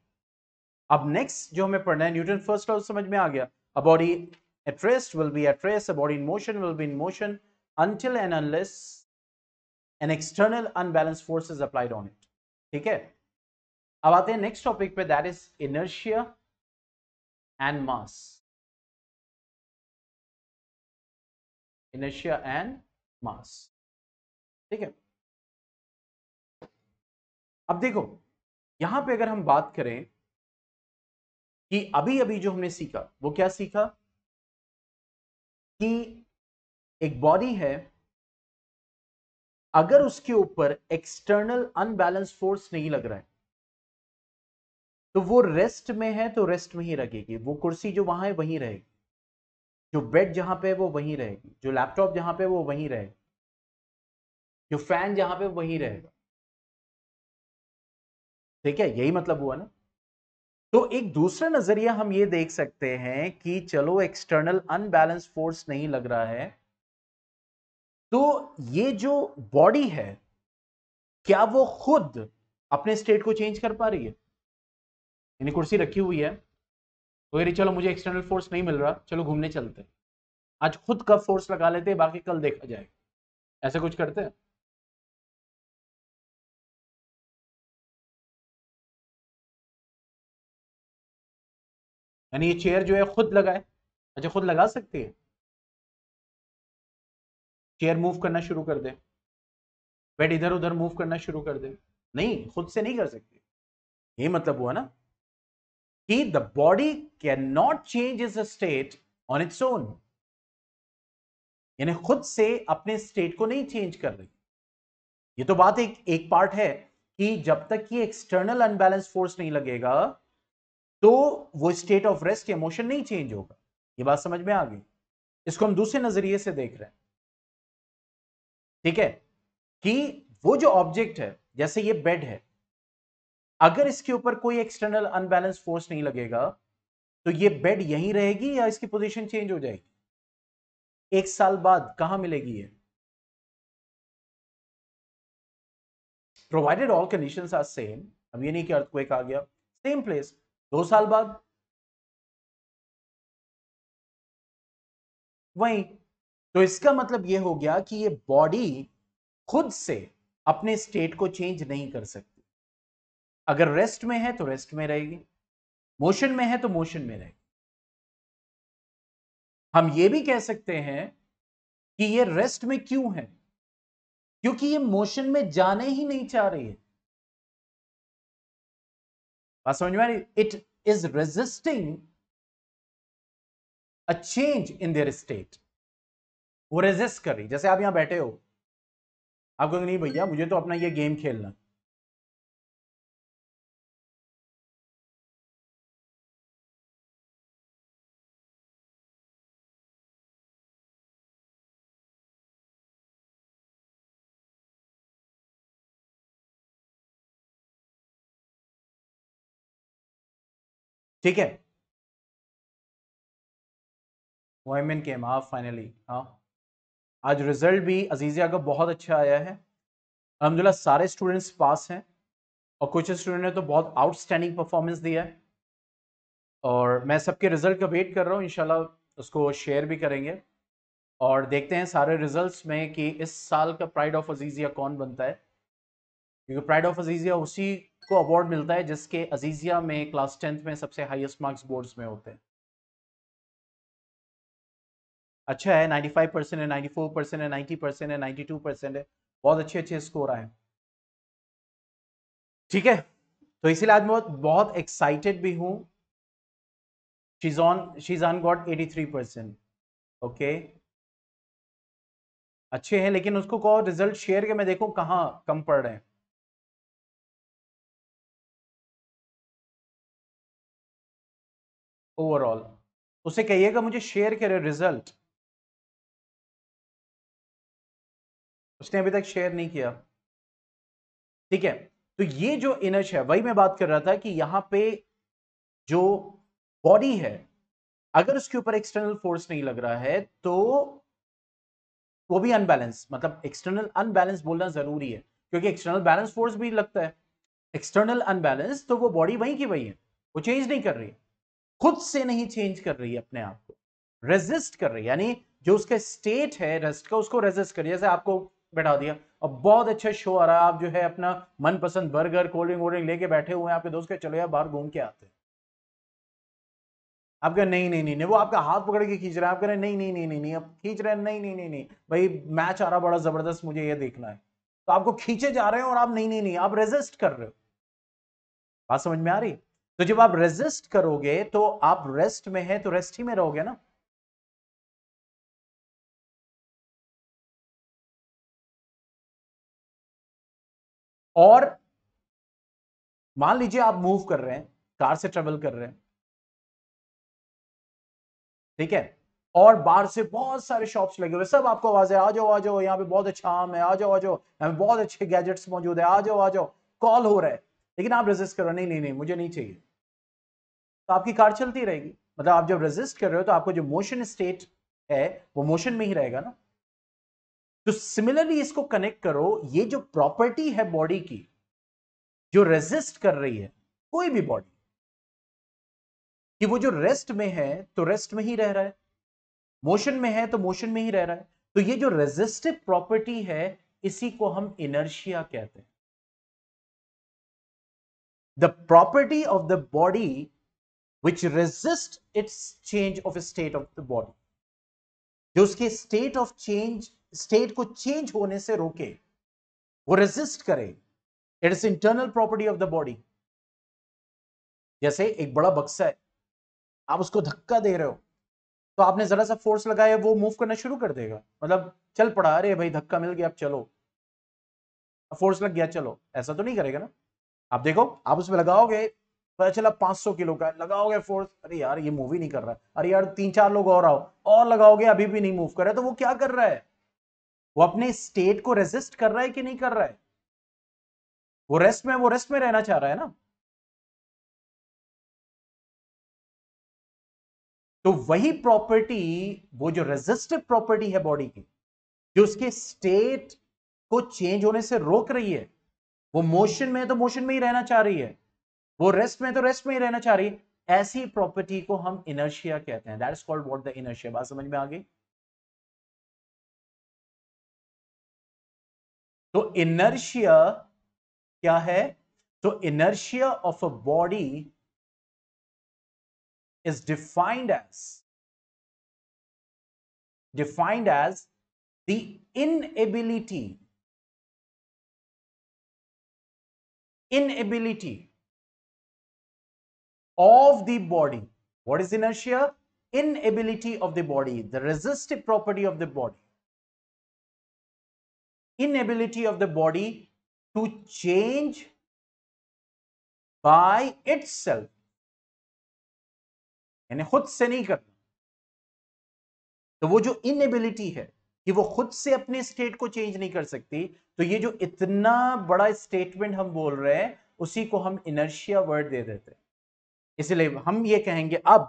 अब नेक्स्ट जो हमें पढ़ना है न्यूटन फर्स्ट लॉ समझ में आ गया a body at rest will be at rest a body in motion will be in motion until and unless an external unbalance force is applied on it ठीक है अब आते हैं नेक्स्ट टॉपिक पे that is inertia and mass inertia and mass ठीक है अब देखो यहां पे अगर हम बात करें कि अभी अभी जो हमने सीखा वो क्या सीखा कि एक बॉडी है अगर उसके ऊपर एक्सटर्नल अनबैलेंस फोर्स नहीं लग रहा है तो वो रेस्ट में है तो रेस्ट में ही रखेगी वो कुर्सी जो वहां है वहीं रहेगी जो बेड जहां पे है वो वहीं रहेगी जो लैपटॉप जहां पे है वो वहीं रहेगी जो फैन जहां पे वहीं हम्म। रहेगा ठीक है यही मतलब हुआ ना तो एक दूसरा नजरिया हम ये देख सकते हैं कि चलो एक्सटर्नल अनबैलेंस फोर्स नहीं लग रहा है तो ये जो बॉडी है क्या वो खुद अपने स्टेट को चेंज कर पा रही है यानी कुर्सी रखी हुई है तो ये चलो मुझे एक्सटर्नल फोर्स नहीं मिल रहा चलो घूमने चलते आज खुद कब फोर्स लगा लेते बाकी कल देखा जाएगा ऐसा कुछ करते हैं यानी ये चेयर जो है खुद लगाए अच्छा खुद लगा सकती है चेयर मूव करना शुरू कर दे बेड इधर उधर मूव करना शुरू कर दे नहीं खुद से नहीं कर सकती ये मतलब हुआ ना कि the body can not change is state on its own यानी खुद से अपने स्टेट को नहीं चेंज कर रही ये तो बात एक एक पार्ट है कि जब तक ये एक्सटर्नल अनबैलेंस फोर्स नहीं लगेगा तो वो स्टेट ऑफ रेस्ट इमोशन नहीं चेंज होगा ये बात समझ में आ गई इसको हम दूसरे नजरिए से देख रहे हैं ठीक है कि वो जो ऑब्जेक्ट है जैसे ये बेड है अगर इसके ऊपर कोई एक्सटर्नल अनबैलेंस फोर्स नहीं लगेगा तो ये बेड यहीं रहेगी या इसकी पोजीशन चेंज हो जाएगी एक साल बाद कहां मिलेगी ये provided all conditions are same अब ये नहीं कि अर्थ को एक आ गया सेम प्लेस दो साल बाद वही तो इसका मतलब यह हो गया कि ये बॉडी खुद से अपने स्टेट को चेंज नहीं कर सकती अगर रेस्ट में है तो रेस्ट में रहेगी मोशन में है तो मोशन में रहेगी हम ये भी कह सकते हैं कि ये रेस्ट में क्यों है क्योंकि ये मोशन में जाने ही नहीं चाह रही है बात समझ में it is resisting a change in their state वो रेजिस्ट कर रही जैसे आप यहां बैठे हो आप कहेंगे तो नहीं भैया मुझे तो अपना ये गेम खेलना ठीक है वॉयमेन केम हाँ फाइनली हाँ आज रिजल्ट भी अजीजिया का बहुत अच्छा आया है अलहमदिल्ला सारे स्टूडेंट्स पास हैं और कुछ स्टूडेंट ने तो बहुत आउटस्टैंडिंग परफॉर्मेंस दिया है और मैं सबके रिजल्ट का वेट कर रहा हूँ इनशाला उसको शेयर भी करेंगे और देखते हैं सारे रिजल्ट्स में कि इस साल का प्राइड ऑफ अजीजिया कौन बनता है क्योंकि प्राइड ऑफ अजीजिया उसी को अवार्ड मिलता है जिसके अजीजिया में क्लास टेंथ में सबसे हाईएस्ट मार्क्स बोर्ड्स में होते हैं अच्छा है 95 परसेंट है 94 परसेंट है 90 परसेंट है 92 परसेंट है बहुत अच्छे अच्छे स्कोर आए ठीक है तो इसीलिए आज मैं बहुत एक्साइटेड भी हूँ Shizan Shizan got 83 percent okay अच्छे हैं लेकिन उसको कहो रिजल्ट शेयर के मैं देखूं कहाँ कम पड़ रहे हैं ओवरऑल उसे कहिएगा मुझे शेयर करे रिजल्ट उसने अभी तक शेयर नहीं किया ठीक है तो ये जो इनर्ज है वही मैं बात कर रहा था कि यहां पे जो बॉडी है अगर उसके ऊपर एक्सटर्नल फोर्स नहीं लग रहा है तो वो भी अनबैलेंस मतलब एक्सटर्नल अनबैलेंस बोलना जरूरी है क्योंकि एक्सटर्नल बैलेंस फोर्स भी लगता है एक्सटर्नल अनबैलेंस तो वो बॉडी वही की वही है वो चेंज नहीं कर रही खुद से नहीं चेंज कर रही है अपने आप को रेजिस्ट कर रही है यानी जो उसका स्टेट है रेस्ट का उसको रेजिस्ट कर रही जैसे आपको बैठा दिया अब बहुत अच्छा शो आ रहा है आप जो है अपना मनपसंद बर्गर कोल्ड ड्रिंक वोल्ड्रिंक लेके बैठे हुए हैं आपके दोस्त के चलो यार बाहर घूम के आते हैं आप कह नहीं नहीं नहीं वो आपका हाथ पकड़ के खींच रहा है आप कह रहे नहीं नहीं नहीं नहीं नहीं अब खींच रहे हैं नहीं नहीं नहीं नहीं भाई मैच आ रहा बड़ा जबरदस्त मुझे ये देखना है तो आपको खींचे जा रहे हैं और आप नहीं नहीं नहीं आप रेजिस्ट कर रहे हो बात समझ में आ रही तो जब आप रेजिस्ट करोगे तो आप रेस्ट में हैं तो रेस्ट ही में रहोगे ना और मान लीजिए आप मूव कर रहे हैं कार से ट्रेवल कर रहे हैं ठीक है और बाहर से बहुत सारे शॉप्स लगे हुए सब आपको आवाज है आ जाओ आ जाओ यहाँ पे बहुत अच्छा आम है आ जाओ आ जाओ यहाँ पे बहुत अच्छे गैजेट्स मौजूद है आ जाओ आ जाओ कॉल हो रहा है लेकिन आप रेजिस्ट करो नहीं नहीं नहीं मुझे नहीं चाहिए तो आपकी कार चलती रहेगी मतलब आप जब रेजिस्ट कर रहे हो तो आपको जो मोशन स्टेट है वो मोशन में ही रहेगा ना तो सिमिलरली इसको कनेक्ट करो ये जो प्रॉपर्टी है बॉडी की जो रेजिस्ट कर रही है कोई भी बॉडी कि वो जो रेस्ट में है तो रेस्ट में ही रह रहा है मोशन में है तो मोशन में ही रह रहा है तो ये जो रेजिस्टिव प्रॉपर्टी है इसी को हम इनर्शिया कहते हैं the property of the body which resists its change of state of the body जो उसके state of change state को change होने से रोके वो resist करे it is internal property of the body जैसे एक बड़ा बक्सा है आप उसको धक्का दे रहे हो तो आपने जरा सा फोर्स लगाया वो मूव करना शुरू कर देगा मतलब चल पड़ा अरे भाई धक्का मिल गया अब चलो फोर्स लग गया चलो ऐसा तो नहीं करेगा ना आप देखो आप उसमें लगाओगे पता चला 500 किलो का लगाओगे फोर्स अरे यार ये मूव ही नहीं कर रहा है अरे यार तीन चार लोग और आओ और लगाओगे अभी भी नहीं मूव कर रहा तो वो क्या कर रहा है वो अपने स्टेट को रेजिस्ट कर रहा है कि नहीं कर रहा है वो रेस्ट में वो रेस्ट में रहना चाह रहा है ना तो वही प्रॉपर्टी वो जो रेजिस्टिव प्रॉपर्टी है बॉडी की जो उसके स्टेट को चेंज होने से रोक रही है वो मोशन में है तो मोशन में ही रहना चाह रही है वो रेस्ट में तो रेस्ट में ही रहना चाह रही है ऐसी प्रॉपर्टी को हम इनर्शिया कहते हैं that is called what the inertia बात समझ में आ गई तो इनर्शिया क्या है तो inertia of a body is defined as defined as the inability inability of the body. What is inertia? Inability of the body, the resistive property of the body. Inability of the body to change by itself. And खुद से नहीं करना तो वो जो है कि वो खुद से अपने स्टेट को चेंज नहीं कर सकती तो ये जो इतना बड़ा स्टेटमेंट हम बोल रहे हैं उसी को हम इनर्शिया वर्ड दे देते हैं इसलिए हम ये कहेंगे अब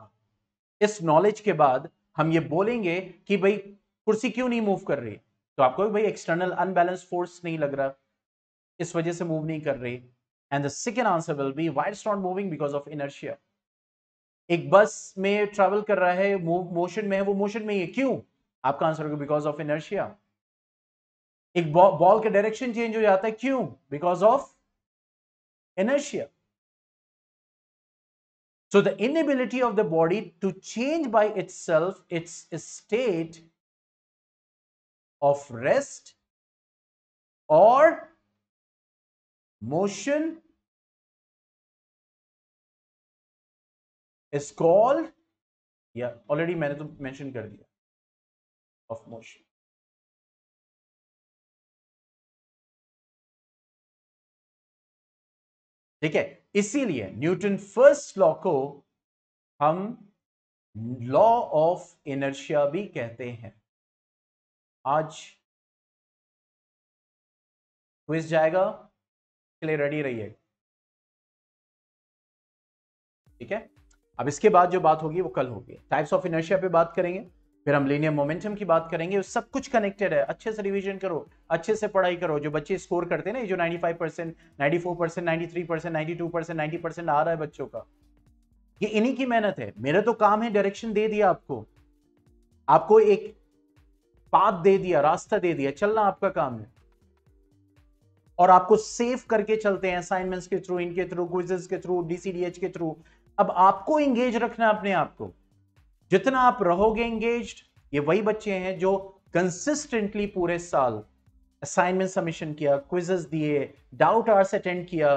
इस नॉलेज के बाद हम ये बोलेंगे कि भाई कुर्सी क्यों नहीं मूव कर रही तो आपको भाई एक्सटर्नल अनबैलेंस फोर्स नहीं लग रहा इस वजह से मूव नहीं कर रही and the second answer will be why not moving because of inertia एक बस में ट्रेवल कर रहा है मोशन में है वो मोशन में ही है क्यों आपका आंसर होगा बिकॉज ऑफ इनर्शिया एक बॉल का डायरेक्शन चेंज हो जाता है क्यों because of inertia so the inability of the body to change by itself its state of rest और मोशन इज कॉल्ड या ऑलरेडी मैंने तो मेंशन कर दिया motion ठीक है इसीलिए न्यूटन फर्स्ट लॉ को हम लॉ ऑफ इनर्शिया भी कहते हैं आज क्विज जाएगा के लिए रेडी रहिए ठीक है अब इसके बाद जो बात होगी वो कल होगी टाइप्स ऑफ इनर्शिया पे बात करेंगे फिर हम लीनियर मोमेंटम की बात करेंगे सब कुछ कनेक्टेड है अच्छे से रिविजन करो अच्छे से पढ़ाई करो जो बच्चे स्कोर करते हैं ना जो 95 percent ninety four percent ninety three percent ninety two percent ninety percent आ रहा है बच्चों का ये इन्हीं की मेहनत है मेरा तो काम है डायरेक्शन दे दिया आपको आपको एक पाथ दे दिया रास्ता दे दिया चलना आपका काम है और आपको सेफ करके चलते हैं असाइनमेंट्स के थ्रू इनके थ्रू क्विजेस के थ्रू डीसीडीएच के थ्रू अब आपको एंगेज रखना अपने आप को जितना आप रहोगे एंगेज ये वही बच्चे हैं जो कंसिस्टेंटली पूरे साल असाइनमेंट सबमिशन किया क्विजेस दिए डाउट आर्स अटेंड किया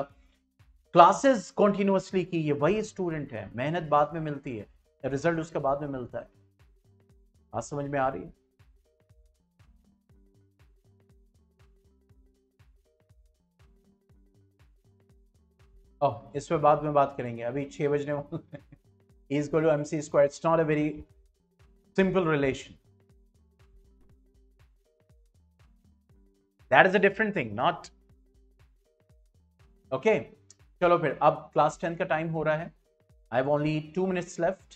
क्लासेस कॉन्टिन्यूसली की ये वही स्टूडेंट है मेहनत बाद में मिलती है रिजल्ट उसके बाद में मिलता है बात समझ में आ रही है ओ, इस पे बाद में बात करेंगे अभी छह बजने वाले A is equal to mc squared. It's not a very simple relation. That is a different thing, not okay okay, चलो फिर अब क्लास टेन का टाइम हो रहा है I have only two minutes left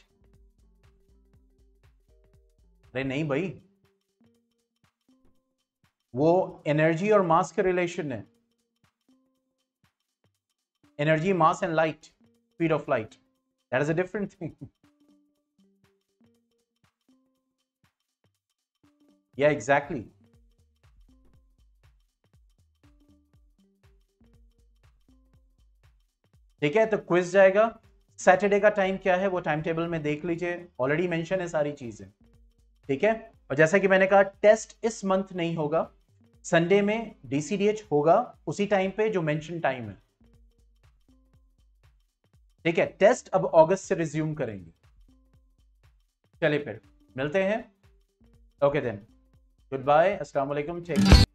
अरे नहीं भाई वो एनर्जी और मास का रिलेशन है energy mass and light speed of light That is a different thing. yeah, exactly. ठीक है तो क्विज जाएगा सैटरडे का टाइम क्या है वो टाइम टेबल में देख लीजिए ऑलरेडी मेंशन है सारी चीजें ठीक है और जैसा कि मैंने कहा टेस्ट इस मंथ नहीं होगा संडे में डीसीडीएच होगा उसी टाइम पे जो मेंशन टाइम है ठीक है टेस्ट अब अगस्त से रिज्यूम करेंगे चलिए फिर मिलते हैं ओके देन गुड बाय अस्सलाम वालेकुम